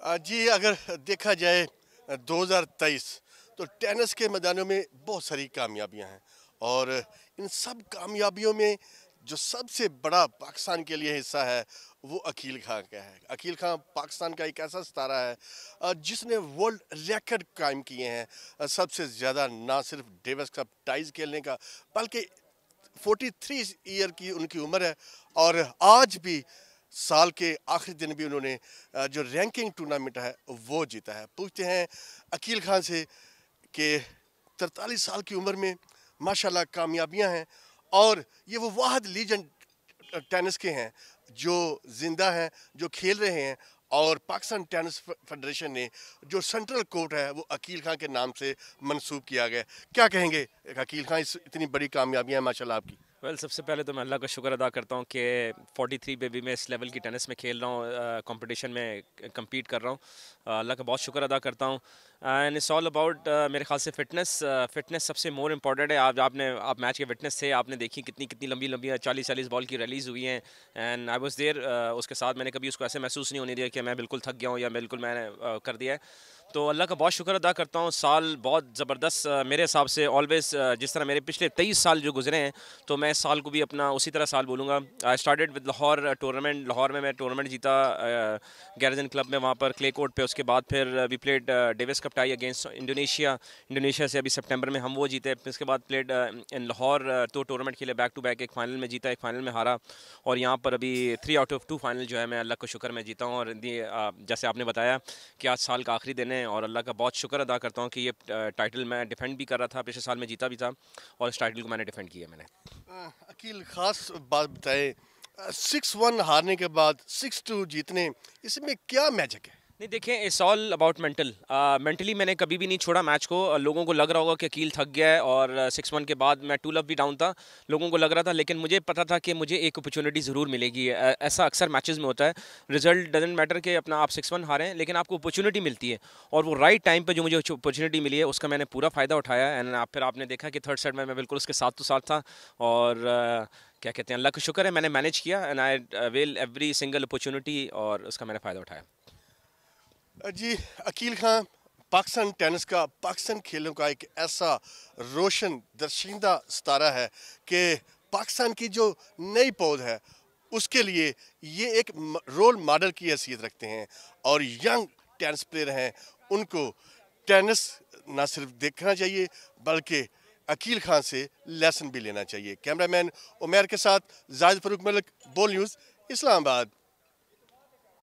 Uh, जी अगर देखा जाए 2023 uh, तो टेनिस के मैदानों में बहुत सारी कामयाबियां हैं और uh, इन सब कामयाबियों में जो सबसे बड़ा पाकिस्तान के लिए हिस्सा है वो अकील खां का है अकील खां पाकिस्तान का एक ऐसा सितारा है जिसने वर्ल्ड रिकॉर्ड कायम किए हैं सबसे ज़्यादा ना सिर्फ डेविस कप टाइज खेलने का बल्कि 43 ईयर की उनकी उम्र है और आज भी साल के आखिरी दिन भी उन्होंने जो रैंकिंग टूर्नामेंट है वो जीता है पूछते हैं अकील खान से कि तरतालीस साल की उम्र में माशाल्लाह कामयाबियां हैं और ये वो वाहद लीजेंड टेनिस के हैं जो जिंदा हैं जो खेल रहे हैं और पाकिस्तान टेनिस फेडरेशन ने जो सेंट्रल कोर्ट है वो अकील खान के नाम से मनसूब किया गया क्या कहेंगे अकील खां इस इतनी बड़ी कामयाबियाँ हैं माशाल्लाह आपकी वेल well, सबसे पहले तो मैं अल्लाह का शुक्र अदा करता हूँ कि 43 थ्री भी मैं इस लेवल की टेनिस में खेल रहा हूँ कंपटीशन में कम्पीट कर रहा हूँ अल्लाह का बहुत शुक्र अदा करता हूँ एंड इट्स ऑल अबाउट मेरे ख्याल से फिटनेस फिटनेस uh, सबसे मोर इम्पॉर्टेंट है आप आपने आप मैच के विटनेस थे आपने देखी कितनी कितनी लंबी लंबी uh, चालीस चालीस बॉल की रैलीज हुई हैं एंड आई वॉज देर उसके साथ मैंने कभी उसको ऐसे महसूस नहीं होने दिया कि मैं बिल्कुल थक गया हूँ या बिल्कुल मैंने uh, कर दिया है तो अल्लाह का बहुत शुक्र अदा करता हूँ साल बहुत ज़बरदस्त uh, मेरे हिसाब से ऑलवेज़ जिस तरह मेरे पिछले तेईस साल जो गुजरे हैं तो मैं इस साल को भी अपना उसी तरह साल बोलूँगा I started with Lahore tournament Lahore में मैं टूर्नामेंट जीता गैरजन क्लब में वहाँ पर क्ले कोर्ट पे उसके बाद फिर we played Davis cup tie against Indonesia Indonesia से अभी सितंबर में हम वो जीते इसके बाद प्लेड इन लाहौर तो टूर्नामेंट खेले बैक टू बैक एक फाइनल में जीता एक फाइनल में हारा और यहाँ पर अभी three out of two final जो है मैं अल्लाह का शुक्र मैं जीता हूँ और uh, जैसे आपने बताया कि आज साल का आखिरी दिन है और अल्लाह का बहुत शुक्र अदा करता हूँ कि ये टाइटल uh, मैं डिफेंड भी कर रहा था पिछले साल में जीता भी था और इस टाइटल को मैंने डिफेंड किया मैंने uh, अकील ख़ास बात बताए सिक्स वन हारने के बाद सिक्स टू जीतने इसमें क्या मैजिक है नहीं देखिए it's all about mental mentally मैंने कभी भी नहीं छोड़ा मैच को uh, लोगों को लग रहा होगा कि अकील थक गया है और सिक्स uh, वन के बाद मैं टू लव भी डाउन था लोगों को लग रहा था लेकिन मुझे पता था कि मुझे एक अपॉर्चुनिटी ज़रूर मिलेगी uh, ऐसा अक्सर मैचेस में होता है रिजल्ट डजेंट मैटर कि अपना आप सिक्स वन हारें लेकिन आपको अपॉर्चुनिटी मिलती है और वो राइट टाइम पर जो मुझे अपॉर्चुनिटी मिली है उसका मैंने पूरा फ़ायदा उठाया एंड आप फिर आपने देखा कि थर्ड सेट में मैं बिल्कुल उसके साथ तो साथ था और क्या कहते हैं अल्लाह का शुक्र है मैंने मैनेज किया and I well every single opportunity और उसका मैंने फ़ायदा उठाया जी अकील खान पाकिस्तान टेनिस का पाकिस्तान खेलों का एक ऐसा रोशन दर्शिंदा सितारा है कि पाकिस्तान की जो नई पौध है उसके लिए ये एक रोल मॉडल की हैसियत रखते हैं और यंग टेनिस प्लेयर हैं उनको टेनिस ना सिर्फ देखना चाहिए बल्कि अकील खान से लेसन भी लेना चाहिए कैमरामैन उमेर के साथ जायद फरूक मलिक बोल न्यूज़ इस्लामाबाद